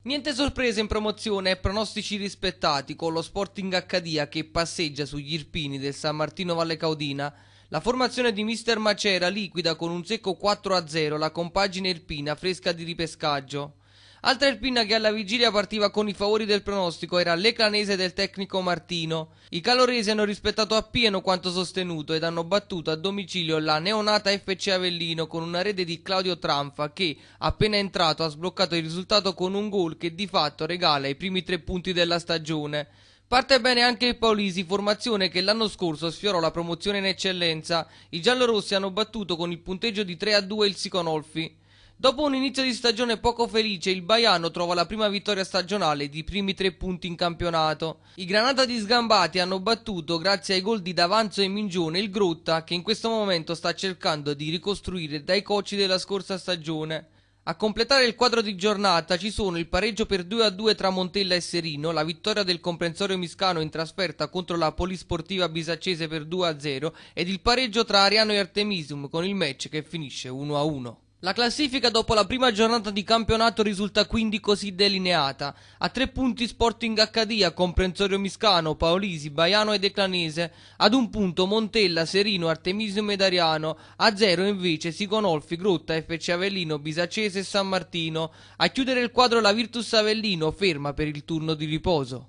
Niente sorprese in promozione e pronostici rispettati con lo Sporting Accadia che passeggia sugli irpini del San Martino Valle Caudina. La formazione di Mister Macera liquida con un secco 4-0 la compagine irpina fresca di ripescaggio. Altra Alpina che alla vigilia partiva con i favori del pronostico era l'eclanese del tecnico Martino. I caloresi hanno rispettato appieno quanto sostenuto ed hanno battuto a domicilio la neonata FC Avellino con una rete di Claudio Tranfa che, appena entrato, ha sbloccato il risultato con un gol che di fatto regala i primi tre punti della stagione. Parte bene anche il Paolisi, formazione che l'anno scorso sfiorò la promozione in eccellenza. I giallorossi hanno battuto con il punteggio di 3 a 2 il Siconolfi. Dopo un inizio di stagione poco felice, il Baiano trova la prima vittoria stagionale di primi tre punti in campionato. I Granata di Sgambati hanno battuto, grazie ai gol di Davanzo e Mingione, il Grotta, che in questo momento sta cercando di ricostruire dai cocci della scorsa stagione. A completare il quadro di giornata ci sono il pareggio per 2-2 tra Montella e Serino, la vittoria del comprensorio Miscano in trasferta contro la polisportiva bisaccese per 2-0 ed il pareggio tra Ariano e Artemisium con il match che finisce 1-1. La classifica dopo la prima giornata di campionato risulta quindi così delineata. A tre punti Sporting Accadia, Comprensorio Miscano, Paolisi, Baiano e Declanese. Ad un punto Montella, Serino, Artemisio Medariano. A zero invece Sigonolfi, Grotta, FC Avellino, Bisaccese e San Martino. A chiudere il quadro la Virtus Avellino, ferma per il turno di riposo.